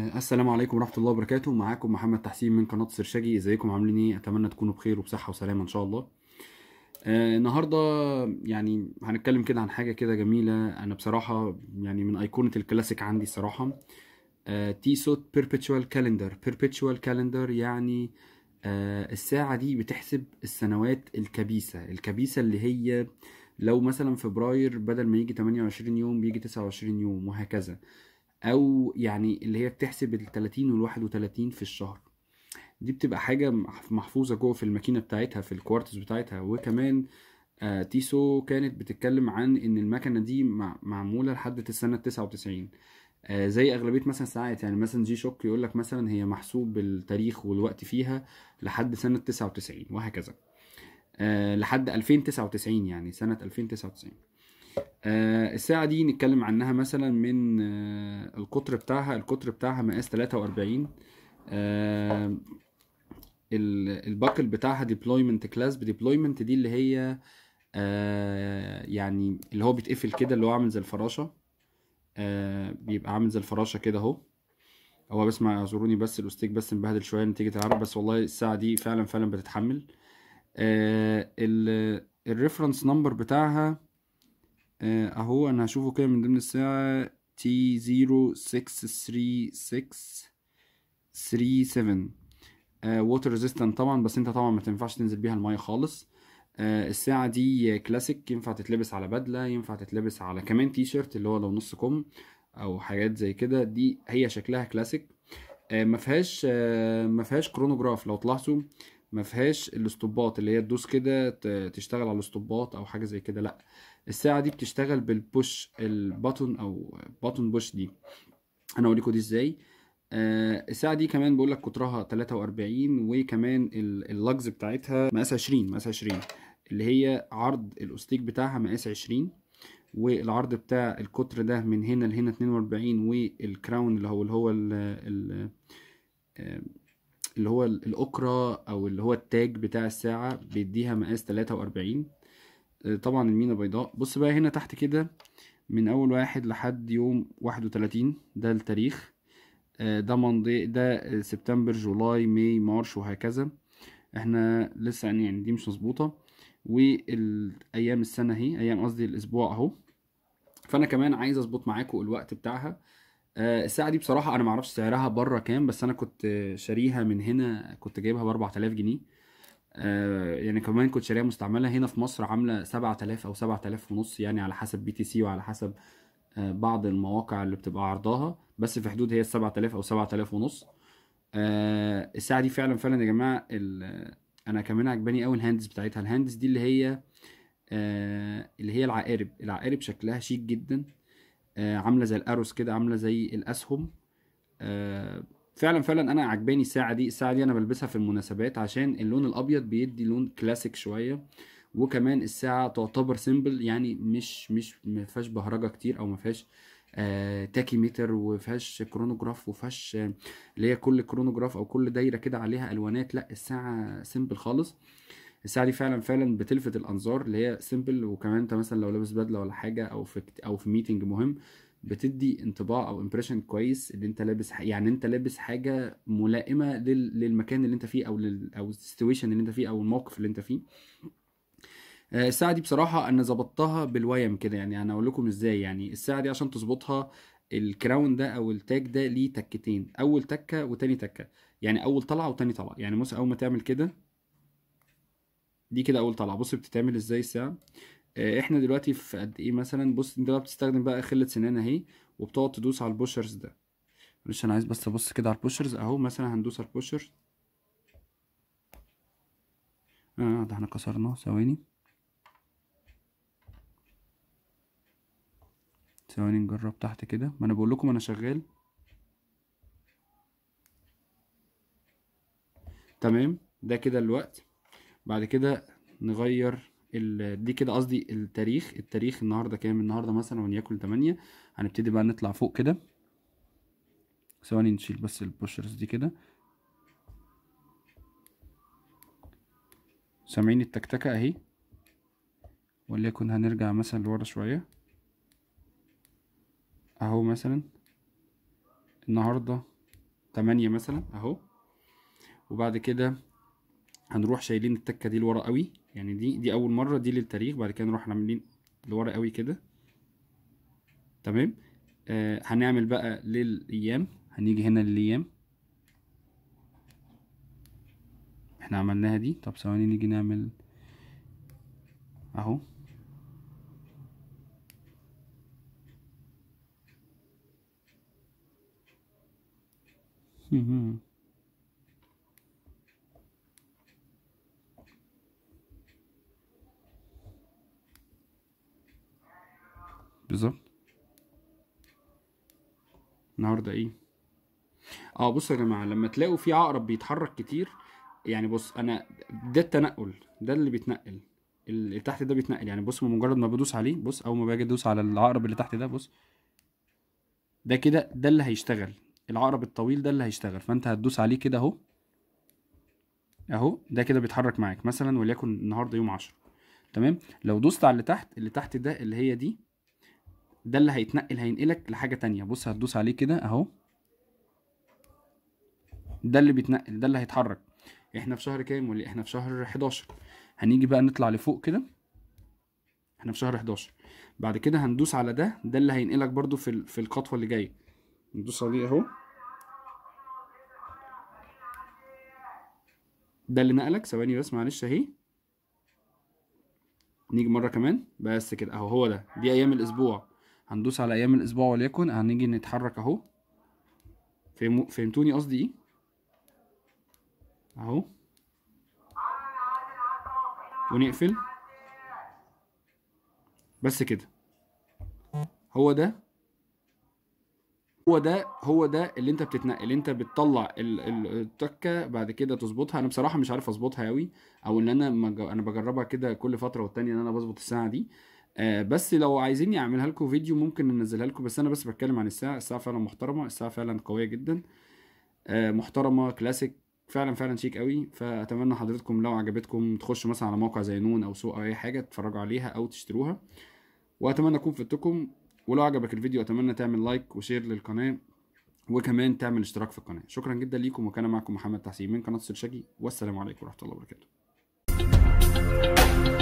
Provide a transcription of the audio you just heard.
السلام عليكم ورحمه الله وبركاته معاكم محمد تحسين من قناه سرشاجي ازيكم عاملين ايه اتمنى تكونوا بخير وبصحه وسلامه ان شاء الله آه النهارده يعني هنتكلم كده عن حاجه كده جميله انا بصراحه يعني من ايقونه الكلاسيك عندي الصراحه آه تي سوت بيربيتشوال كالندر بيربيتشوال كالندر يعني آه الساعه دي بتحسب السنوات الكبيسه الكبيسه اللي هي لو مثلا فبراير بدل ما يجي 28 يوم بيجي 29 يوم وهكذا او يعني اللي هي بتحسب ال 30 وال 31 في الشهر دي بتبقى حاجه محفوظه جوه في الماكينه بتاعتها في الكوارتز بتاعتها وكمان آه تيسو كانت بتتكلم عن ان المكنه دي معموله لحد السنه 99 آه زي اغلبيه مثلا ساعات يعني مثلا جي شوك يقول لك مثلا هي محسوب بالتاريخ والوقت فيها لحد سنه 99 وهكذا آه لحد 2099 يعني سنه 2099 آه، الساعة دي نتكلم عنها مثلا من آه، القطر بتاعها القطر بتاعها مقاس 43 آه، الباكل بتاعها ديبلويمنت كلاس ديبلويمنت دي اللي هي يعني اللي هو بيتقفل كده اللي هو عامل زي الفراشة بيبقى عامل زي الفراشة كده اهو هو بس ما اعذروني بس الاوستيك بس مبهدل شويه نتيجه العرب بس والله الساعه دي فعلا فعلا بتتحمل آه الريفرنس نمبر بتاعها آه، اهو انا هشوفه كده من ضمن الساعة تي زيرو 37 ووتر uh, ريزيستنت طبعا بس انت طبعا ما تنفعش تنزل بيها المية خالص uh, الساعة دي كلاسيك ينفع تتلبس على بدلة ينفع تتلبس على كمان تي شيرت اللي هو لو نص كم او حاجات زي كده دي هي شكلها كلاسيك آه، uh, ما فيهاش uh, ما فيهاش كرونوجراف لو تلاحظوا ما فيهاش الاستوبات اللي هي تدوس كده تشتغل على الاستوبات او حاجه زي كده لا الساعه دي بتشتغل بالبوش البطن او بطن بوش دي انا اوريكم دي ازاي آه الساعه دي كمان بقول لك قطرها 43 وكمان اللجز بتاعتها مقاس 20 مقاس 20 اللي هي عرض الاوستيك بتاعها مقاس 20 والعرض بتاع القطر ده من هنا لهنا 42 والكراون اللي هو اللي هو الـ الـ آه، اللي هو الاكرة او اللي هو التاج بتاع الساعه بيديها مقاس 43 طبعا المينا بيضاء بص بقى هنا تحت كده من اول واحد لحد يوم واحد وتلاتين ده التاريخ آه، ده مندي ده سبتمبر جولاي ماي مارش وهكذا احنا لسه يعني،, يعني دي مش مظبوطه والايام السنه اهي ايام قصدي الاسبوع اهو فانا كمان عايز اظبط معاكم الوقت بتاعها آه، الساعه دي بصراحه انا معرفش سعرها بره كام بس انا كنت شاريها من هنا كنت جايبها باربع تلاف جنيه آه، يعني كمان كنت شاريها مستعمله هنا في مصر عامله 7000 او 7000 ونص يعني على حسب بي تي سي وعلى حسب آه، بعض المواقع اللي بتبقى عرضاها بس في حدود هي ال 7000 او 7000 ونص آه، الساعه دي فعلا فعلا يا جماعه انا كمان عجباني قوي الهاندس بتاعتها الهاندس دي اللي هي اللي هي العقارب العقارب شكلها شيك جدا عامله زي الاروس كده عامله زي الاسهم فعلا فعلا انا عجباني الساعه دي الساعه دي انا بلبسها في المناسبات عشان اللون الابيض بيدي لون كلاسيك شويه وكمان الساعه تعتبر سيمبل يعني مش مش ما فيهاش بهرجه كتير او ما فيهاش آه تاكي متر وفيهاش كرونوجراف وفيهاش آه، اللي آه هي كل كرونوجراف او كل دايره كده عليها الوانات لا الساعه سيمبل خالص الساعه دي فعلا فعلا بتلفت الانظار اللي هي سيمبل وكمان انت مثلا لو لابس بدله ولا حاجه او في او في ميتنج مهم بتدي انطباع او امبريشن كويس ان انت لابس ح... يعني انت لابس حاجه ملائمه لل... للمكان اللي انت فيه او لل... او السيتويشن اللي انت فيه او الموقف اللي انت فيه آه، الساعه دي بصراحه انا ظبطتها بالويم كده يعني انا اقول لكم ازاي يعني الساعه دي عشان تظبطها الكراون ده او التاج ده ليه تكتين اول تكه وتاني تكه يعني اول طلعه وتاني طلعه يعني بص اول ما تعمل كده دي كده اول طلعه بص بتتعمل ازاي الساعه آه، احنا دلوقتي في قد ايه مثلا بص انت بقى بتستخدم بقى خله سنان اهي وبتقعد تدوس على البوشرز ده معلش انا عايز بس ابص كده على البوشرز اهو مثلا هندوس على البوشرز اه ده احنا كسرناه ثواني ثواني نجرب تحت كده ما انا بقول لكم انا شغال تمام ده كده الوقت بعد كده نغير دي كده قصدي التاريخ التاريخ النهارده كام النهارده مثلا وليكن 8 هنبتدي بقى نطلع فوق كده ثواني نشيل بس البوشرز دي كده سامعين التكتكه اهي وليكن هنرجع مثلا لورا شويه اهو مثلا النهارده 8 مثلا اهو وبعد كده هنروح شايلين التكه دي لورا قوي يعني دي دي اول مره دي للتاريخ بعد كده نروح عاملين لورا قوي كده تمام آه هنعمل بقى للايام هنيجي هنا للايام احنا عملناها دي طب ثواني نيجي نعمل اهو Mm-hmm. بالظبط النهارده ايه اه بصوا يا جماعه لما تلاقوا في عقرب بيتحرك كتير يعني بص انا ده التنقل ده اللي بيتنقل اللي تحت ده بيتنقل يعني بص بمجرد ما بدوس عليه بص اول ما باجي ادوس على العقرب اللي تحت ده بص ده كده ده اللي هيشتغل العقرب الطويل ده اللي هيشتغل فانت هتدوس عليه كده اهو اهو ده كده بيتحرك معاك مثلا وليكن النهارده يوم 10 تمام لو دوست على اللي تحت اللي تحت ده اللي هي دي ده اللي هيتنقل هينقلك لحاجه تانية بص هتدوس عليه كده اهو ده اللي بيتنقل ده اللي هيتحرك احنا في شهر كام ولا إيه؟ احنا في شهر 11 هنيجي بقى نطلع لفوق كده احنا في شهر 11 بعد كده هندوس على ده ده اللي هينقلك برده في في الخطوه اللي جايه ندوس عليه اهو ده اللي نقلك ثواني بس معلش اهي نيجي مره كمان بس كده اهو هو ده دي ايام الاسبوع هندوس على ايام الاسبوع وليكن هنيجي نتحرك اهو فهمتوني قصدي ايه اهو ونقفل بس كده هو ده هو ده هو ده اللي انت بتتنقل انت بتطلع التكه بعد كده تظبطها انا بصراحه مش عارف اظبطها قوي او ان انا انا بجربها كده كل فتره والتانيه ان انا بظبط الساعه دي آه بس لو عايزين يعملها لكم فيديو ممكن ننزلها لكم بس انا بس بتكلم عن الساعه الساعه فعلا محترمه الساعه فعلا قويه جدا آه محترمه كلاسيك فعلا فعلا شيك قوي فاتمنى حضرتكم لو عجبتكم تخشوا مثلا على موقع زي نون او سوق او اي حاجه تتفرجوا عليها او تشتروها واتمنى اكون فدتكم ولو عجبك الفيديو اتمنى تعمل لايك وشير للقناه وكمان تعمل اشتراك في القناه شكرا جدا ليكم وكان معكم محمد تحسين من قناه الشاكي والسلام عليكم ورحمه الله وبركاته